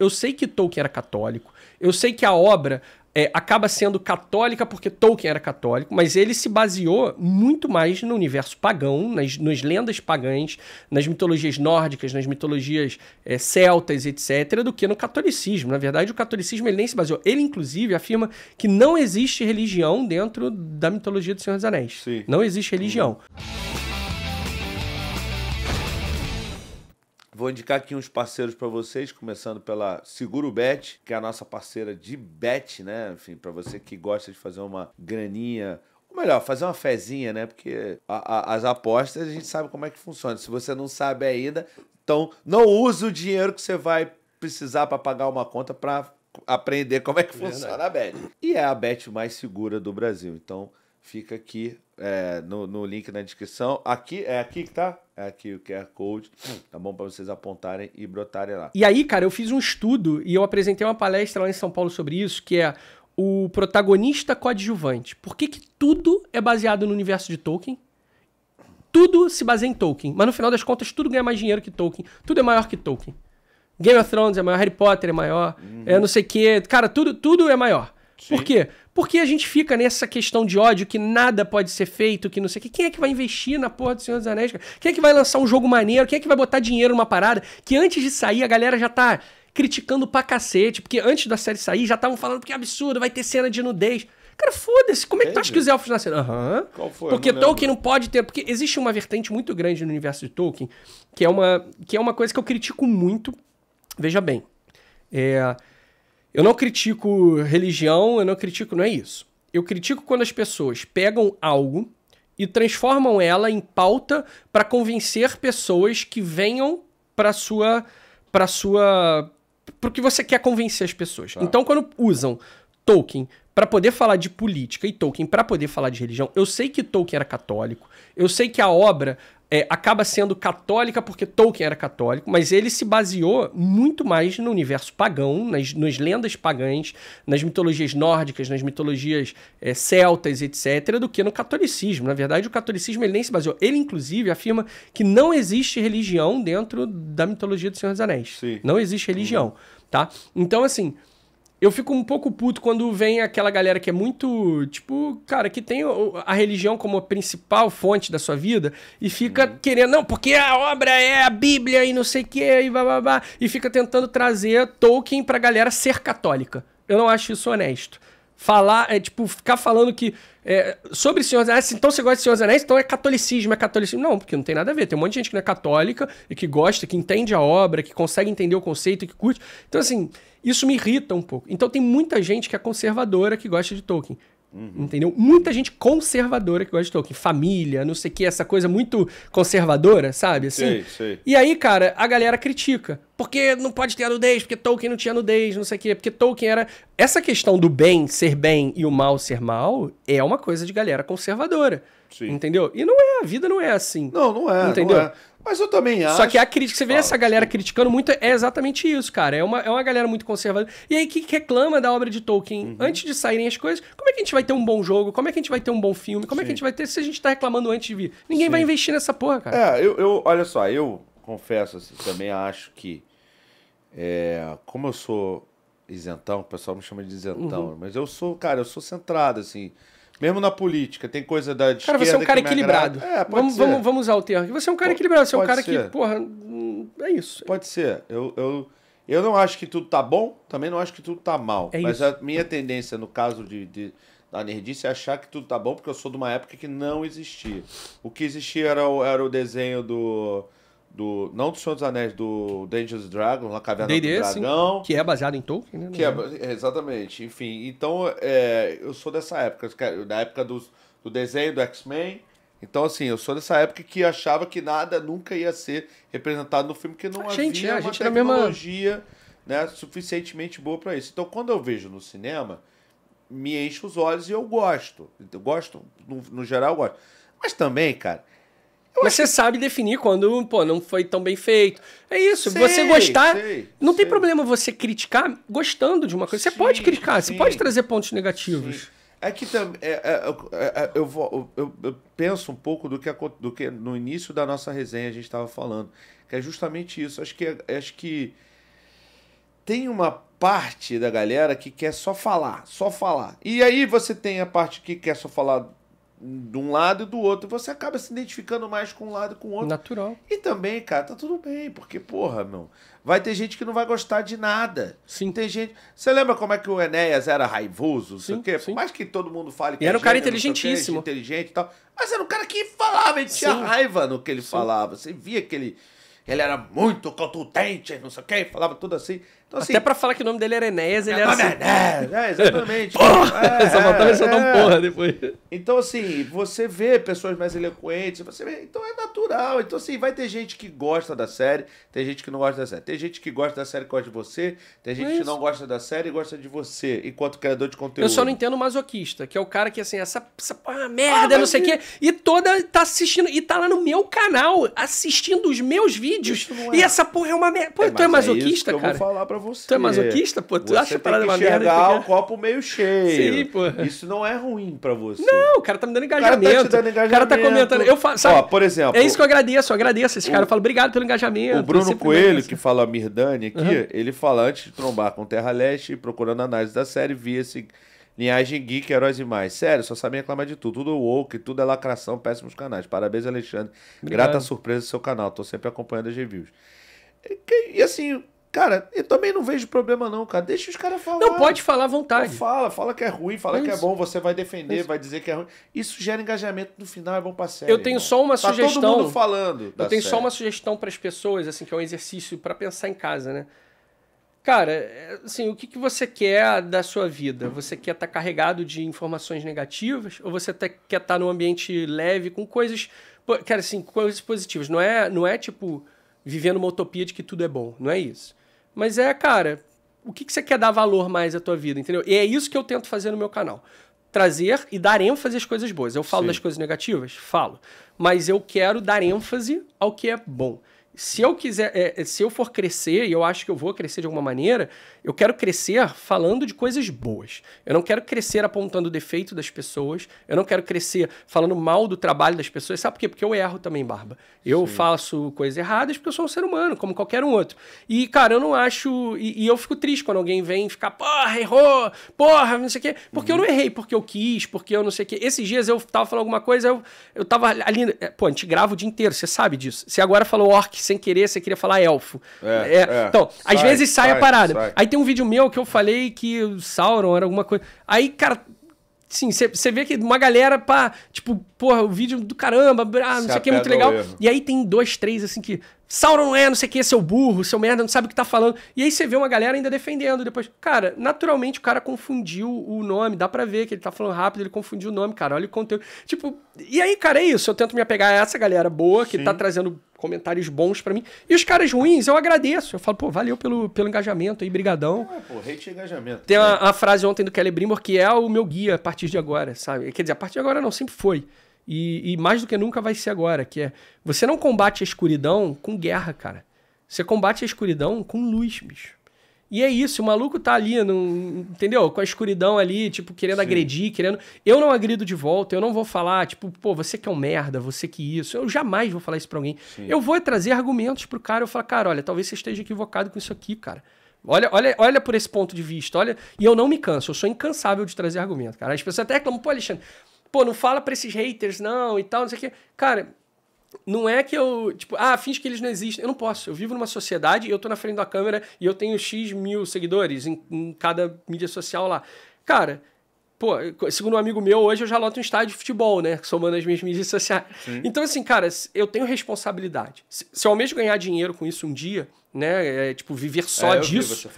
Eu sei que Tolkien era católico. Eu sei que a obra é, acaba sendo católica porque Tolkien era católico, mas ele se baseou muito mais no universo pagão, nas, nas lendas pagãs, nas mitologias nórdicas, nas mitologias é, celtas, etc., do que no catolicismo. Na verdade, o catolicismo ele nem se baseou. Ele, inclusive, afirma que não existe religião dentro da mitologia do Senhor dos Anéis. Sim. Não existe religião. Hum. Vou indicar aqui uns parceiros para vocês, começando pela Seguro Bet, que é a nossa parceira de bet, né? Enfim, para você que gosta de fazer uma graninha ou melhor, fazer uma fezinha, né? Porque a, a, as apostas a gente sabe como é que funciona. Se você não sabe ainda, então não use o dinheiro que você vai precisar para pagar uma conta para aprender como é que Verdade. funciona a bet. E é a bet mais segura do Brasil. Então fica aqui é, no, no link na descrição. Aqui é aqui que tá? É aqui o QR Code, tá bom? Para vocês apontarem e brotarem lá. E aí, cara, eu fiz um estudo e eu apresentei uma palestra lá em São Paulo sobre isso, que é o protagonista coadjuvante. Por que, que tudo é baseado no universo de Tolkien? Tudo se baseia em Tolkien, mas no final das contas tudo ganha mais dinheiro que Tolkien. Tudo é maior que Tolkien. Game of Thrones é maior, Harry Potter é maior, uhum. é não sei o quê. Cara, tudo, tudo é maior. Sim. Por quê? Porque a gente fica nessa questão de ódio que nada pode ser feito, que não sei o que. Quem é que vai investir na porra do Senhor dos Anéis? Quem é que vai lançar um jogo maneiro? Quem é que vai botar dinheiro numa parada? Que antes de sair a galera já tá criticando pra cacete, porque antes da série sair já estavam falando que é absurdo, vai ter cena de nudez. Cara, foda-se, como é que tu acha que os elfos nasceram? Aham. Uhum. Qual foi? Porque não Tolkien lembro. não pode ter. Porque existe uma vertente muito grande no universo de Tolkien, que é uma, que é uma coisa que eu critico muito. Veja bem. É, eu não critico religião, eu não critico, não é isso. Eu critico quando as pessoas pegam algo e transformam ela em pauta para convencer pessoas que venham para sua para sua pro que você quer convencer as pessoas. Ah. Então quando usam Tolkien para poder falar de política e Tolkien para poder falar de religião, eu sei que Tolkien era católico, eu sei que a obra é, acaba sendo católica porque Tolkien era católico, mas ele se baseou muito mais no universo pagão, nas, nas lendas pagãs, nas mitologias nórdicas, nas mitologias é, celtas, etc., do que no catolicismo. Na verdade, o catolicismo ele nem se baseou. Ele, inclusive, afirma que não existe religião dentro da mitologia do Senhor dos Anéis. Sim. Não existe religião, hum. tá? Então, assim, eu fico um pouco puto quando vem aquela galera que é muito, tipo, cara, que tem a religião como a principal fonte da sua vida e fica uhum. querendo, não, porque a obra é a Bíblia e não sei o quê e blá, blá, blá, e fica tentando trazer Tolkien pra galera ser católica. Eu não acho isso honesto falar, é tipo, ficar falando que. É, sobre Senhor dos Anéis, assim, então você gosta de Senhor dos Anéis, então é catolicismo, é catolicismo. Não, porque não tem nada a ver. Tem um monte de gente que não é católica e que gosta, que entende a obra, que consegue entender o conceito, que curte. Então, assim, isso me irrita um pouco. Então tem muita gente que é conservadora que gosta de Tolkien. Uhum. Entendeu? Muita gente conservadora que gosta de Tolkien. Família, não sei o que, essa coisa muito conservadora, sabe? Assim. Sei, sei. E aí, cara, a galera critica. Porque não pode ter a nudez, porque Tolkien não tinha nudez, não sei o que. Porque Tolkien era. Essa questão do bem ser bem e o mal ser mal é uma coisa de galera conservadora. Sim. Entendeu? E não é, a vida não é assim. Não, não é. Entendeu? Não é. Mas eu também acho. Só que a crítica, você vê essa galera sim. criticando muito, é exatamente isso, cara. É uma, é uma galera muito conservadora. E aí, que reclama da obra de Tolkien, uhum. antes de saírem as coisas, como é que a gente vai ter um bom jogo? Como é que a gente vai ter um bom filme? Como sim. é que a gente vai ter se a gente tá reclamando antes de vir? Ninguém sim. vai investir nessa porra, cara. É, eu, eu olha só, eu confesso, assim, também acho que. É, como eu sou isentão, o pessoal me chama de isentão, uhum. mas eu sou, cara, eu sou centrado, assim. Mesmo na política, tem coisa da Cara, você é um cara equilibrado. É, vamos, vamos, vamos, usar o termo Você é um cara equilibrado, você é um cara ser. que, porra, hum, é isso. Pode ser. Eu, eu, eu não acho que tudo tá bom, também não acho que tudo tá mal. É mas isso. a minha tendência, no caso de, de da nerdice é achar que tudo tá bom, porque eu sou de uma época que não existia. O que existia era o, era o desenho do do não do Senhor dos Anéis, do Dangerous Dragon, lá Caverna do Dragão. Sim, que é baseado em Tolkien, né? Que é, exatamente, enfim. Então, é, eu sou dessa época, da época dos, do desenho do X-Men. Então, assim, eu sou dessa época que achava que nada nunca ia ser representado no filme, que não a havia é, gente, a gente tecnologia mesma... né, suficientemente boa para isso. Então, quando eu vejo no cinema, me enche os olhos e eu gosto. Eu gosto, no, no geral, eu gosto. Mas também, cara, mas você sabe definir quando, pô, não foi tão bem feito. É isso. Sei, você gostar. Sei, não sei. tem problema você criticar gostando de uma coisa. Sim, você pode criticar, sim, você pode trazer pontos negativos. Sim. É que também. É, é, é, é eu, eu, eu, penso um pouco do que, do que no início da nossa resenha a gente estava falando. Que é justamente isso. Acho que, é, acho que tem uma parte da galera que quer só falar, só falar. E aí você tem a parte que quer só falar de um lado e do outro. Você acaba se identificando mais com um lado e com o outro. Natural. E também, cara, tá tudo bem, porque, porra, meu. Vai ter gente que não vai gostar de nada. Sim. Tem gente. Você lembra como é que o Enéas era raivoso? Sim, sei o quê? Por mais que todo mundo fale que e é era um cara inteligentíssimo. inteligente e tal. Mas era um cara que falava, ele tinha sim. raiva no que ele sim. falava. Você via que ele, ele era muito contundente, não sei o quê, falava tudo assim. Então, assim, Até pra falar que o nome dele era Enéas, ele era é assim... É, exatamente. porra! É, só faltava um é. porra depois. Então, assim, você vê pessoas mais eloquentes, você vê... Então é natural. Então, assim, vai ter gente que gosta da série, tem gente que não gosta da série. Tem gente que gosta da série e gosta de você, tem gente que não gosta da série e gosta de você, enquanto criador de conteúdo. Eu só não entendo masoquista, que é o cara que, assim, essa, essa ah, merda, ah, não sei o quê, e toda tá assistindo, e tá lá no meu canal, assistindo os meus vídeos, é. e essa porra é uma merda. Pô, é, tu é masoquista, cara? Eu vou falar pra você. Tu é masoquista, pô? Tu você acha a parada tem que enxergar o copo meio cheio. Sim, pô. Isso não é ruim pra você. Não, o cara tá me dando engajamento. O cara tá, dando engajamento. O cara tá comentando. Eu faço. sabe? Ó, por exemplo. É isso que eu agradeço. Eu agradeço esse o, cara. Eu falo, obrigado pelo engajamento. O Bruno Coelho, que fala a Mirdani aqui, uhum. ele fala antes de trombar com Terra Leste procurando análise da série, via esse. Linhagem Geek, Heróis e Mais. Sério, só sabia reclamar de tudo. Tudo woke, tudo é lacração, péssimos canais. Parabéns, Alexandre. Obrigado. Grata surpresa do seu canal. Tô sempre acompanhando as reviews. E assim, Cara, eu também não vejo problema, não, cara. Deixa os caras falar. Não, pode falar à vontade. fala, fala que é ruim, fala é que é bom, você vai defender, é vai dizer que é ruim. Isso gera engajamento no final, é bom pra série. Eu tenho irmão. só uma tá sugestão. Todo mundo falando. Eu tenho série. só uma sugestão para as pessoas, assim, que é um exercício para pensar em casa, né? Cara, é, assim, o que, que você quer da sua vida? Você quer estar tá carregado de informações negativas ou você tá, quer estar tá num ambiente leve com coisas, cara, assim, coisas positivas? Não é, não é tipo vivendo uma utopia de que tudo é bom, não é isso. Mas é, cara, o que, que você quer dar valor mais à tua vida, entendeu? E é isso que eu tento fazer no meu canal. Trazer e dar ênfase às coisas boas. Eu falo Sim. das coisas negativas? Falo. Mas eu quero dar ênfase ao que é bom se eu quiser, é, é, se eu for crescer, e eu acho que eu vou crescer de alguma maneira, eu quero crescer falando de coisas boas. Eu não quero crescer apontando o defeito das pessoas. Eu não quero crescer falando mal do trabalho das pessoas. Sabe por quê? Porque eu erro também, Barba. Eu Sim. faço coisas erradas porque eu sou um ser humano, como qualquer um outro. E, cara, eu não acho. E, e eu fico triste quando alguém vem ficar, porra, errou, porra, não sei o quê. Porque uhum. eu não errei, porque eu quis, porque eu não sei o quê. Esses dias eu tava falando alguma coisa, eu, eu tava ali. É, pô, a gente grava o dia inteiro, você sabe disso. Você agora falou orc que sem querer você queria falar elfo. É, é. é. Então, sai, às vezes sai, sai a parada. Sai. Aí tem um vídeo meu que eu falei que o Sauron era alguma coisa. Aí, cara, sim, você vê que uma galera, pá, tipo, porra, o vídeo do caramba, ah, não sei o que, é muito legal. E aí tem dois, três, assim, que, Sauron é, não sei o que, seu burro, seu merda, não sabe o que tá falando. E aí você vê uma galera ainda defendendo depois. Cara, naturalmente o cara confundiu o nome, dá pra ver que ele tá falando rápido, ele confundiu o nome, cara, olha o conteúdo. Tipo, e aí, cara, é isso. Eu tento me apegar a essa galera boa, que tá Sim. tá trazendo comentários bons para mim. E os caras ruins, eu agradeço. Eu falo, pô, valeu pelo, pelo engajamento aí, brigadão. Ah, pô, hate e é engajamento. Tem uma, né? a, frase ontem do Kelly Brimor, que é o meu guia a partir de agora, sabe? Quer dizer, a partir de agora não, sempre foi. E, e, mais do que nunca vai ser agora, que é você não combate a escuridão com guerra, cara. Você combate a escuridão com luz, bicho. E é isso, o maluco tá ali, num, entendeu? Com a escuridão ali, tipo, querendo Sim. agredir, querendo. Eu não agrido de volta, eu não vou falar, tipo, pô, você que é um merda, você que isso. Eu jamais vou falar isso pra alguém. Sim. Eu vou trazer argumentos pro cara, eu falo, cara, olha, talvez você esteja equivocado com isso aqui, cara. Olha, olha, olha por esse ponto de vista, olha. E eu não me canso, eu sou incansável de trazer argumento, cara. As pessoas até reclamam, pô, Alexandre, pô, não fala pra esses haters, não, e tal, não sei o quê. Cara, não é que eu, tipo, ah, finge que eles não existem. Eu não posso. Eu vivo numa sociedade, eu tô na frente da câmera e eu tenho X mil seguidores em, em cada mídia social lá. Cara, pô, segundo um amigo meu, hoje eu já loto um estádio de futebol, né? Somando as minhas mídias sociais. Sim. Então, assim, cara, eu tenho responsabilidade. Se, se eu almejo ganhar dinheiro com isso um dia, né? É, tipo, viver só é, disso.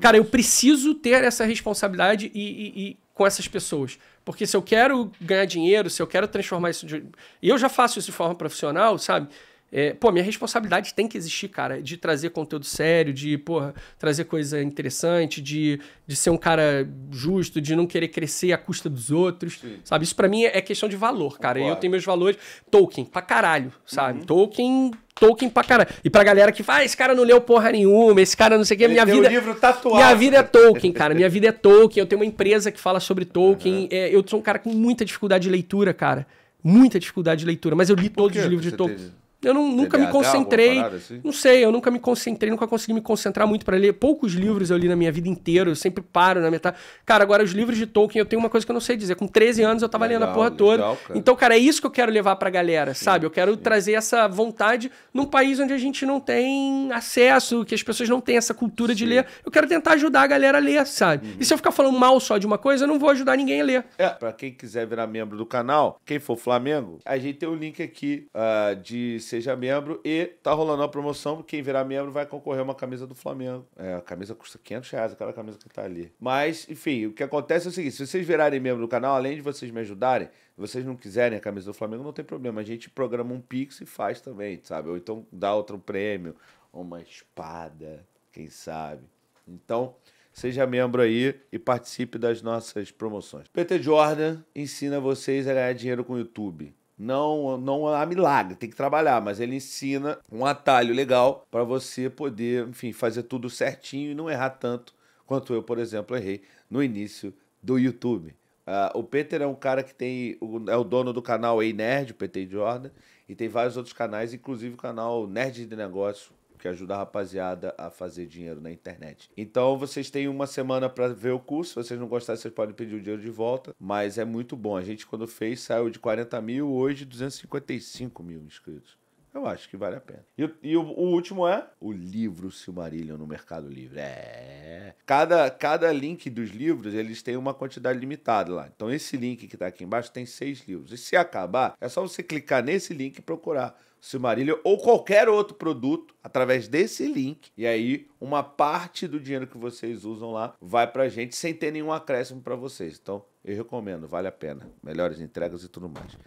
cara, isso. eu preciso ter essa responsabilidade e, e, e com essas pessoas. Porque se eu quero ganhar dinheiro, se eu quero transformar isso de. E eu já faço isso de forma profissional, sabe? É, pô, minha responsabilidade tem que existir, cara, de trazer conteúdo sério, de, porra, trazer coisa interessante, de, de ser um cara justo, de não querer crescer à custa dos outros, Sim. sabe? Isso para mim é questão de valor, cara. Claro. Eu tenho meus valores. Tolkien, pra caralho, sabe? Uhum. Tolkien Tolkien pra caralho. E pra galera que fala, ah, esse cara não leu porra nenhuma, esse cara não sei o que, minha vida. livro tatuado. Minha vida é Tolkien, cara. minha vida é Tolkien. Eu tenho uma empresa que fala sobre Tolkien. Uhum. É, eu sou um cara com muita dificuldade de leitura, cara. Muita dificuldade de leitura, mas eu li todos os livros de Tolkien. Teve? Eu não, nunca me concentrei. Assim? Não sei, eu nunca me concentrei, nunca consegui me concentrar muito para ler. Poucos livros eu li na minha vida inteira, eu sempre paro na metade. Cara, agora os livros de Tolkien, eu tenho uma coisa que eu não sei dizer. Com 13 anos eu tava legal, lendo a porra toda. cara. Então, cara, é isso que eu quero levar pra galera, sim, sabe? Eu quero sim. trazer essa vontade num país onde a gente não tem acesso, que as pessoas não têm essa cultura sim. de ler. Eu quero tentar ajudar a galera a ler, sabe? Uhum. E se eu ficar falando mal só de uma coisa, eu não vou ajudar ninguém a ler. É, pra quem quiser virar membro do canal, quem for Flamengo, a gente tem o um link aqui uh, de seja membro. E tá rolando uma promoção, quem virar membro vai concorrer a uma camisa do Flamengo. É, a camisa custa 500 reais, aquela camisa que tá ali. Mas, enfim, o que acontece é o seguinte, se vocês virarem membro do canal, além de vocês me ajudarem, se vocês não quiserem a camisa do Flamengo, não tem problema. A gente programa um Pix e faz também, sabe? Ou então dá outro prêmio, uma espada, quem sabe. Então, seja membro aí e participe das nossas promoções. PT Jordan ensina vocês a ganhar dinheiro com o YouTube. Não, não há milagre, tem que trabalhar, mas ele ensina um atalho legal para você poder, enfim, fazer tudo certinho e não errar tanto quanto eu, por exemplo, errei no início do YouTube. Uh, o Peter é um cara que tem. é o dono do canal Ei Nerd, o PT Jordan, e tem vários outros canais, inclusive o canal Nerd de Negócio, que ajuda a rapaziada a fazer dinheiro na internet. Então vocês têm uma semana para ver o curso. Se vocês não gostarem, vocês podem pedir o dinheiro de volta. Mas é muito bom. A gente, quando fez, saiu de 40 mil, hoje 255 mil inscritos. Eu acho que vale a pena. E, e o, o, último é o livro Silmarillion no Mercado Livre. É. Cada, cada link dos livros, eles têm uma quantidade limitada lá. Então, esse link que está aqui embaixo tem seis livros. E se acabar, é só você clicar nesse link e procurar Silmarillion ou qualquer outro produto através desse link. E aí, uma parte do dinheiro que vocês usam lá vai pra gente sem ter nenhum acréscimo para vocês. Então, eu recomendo, vale a pena. Melhores entregas e tudo mais.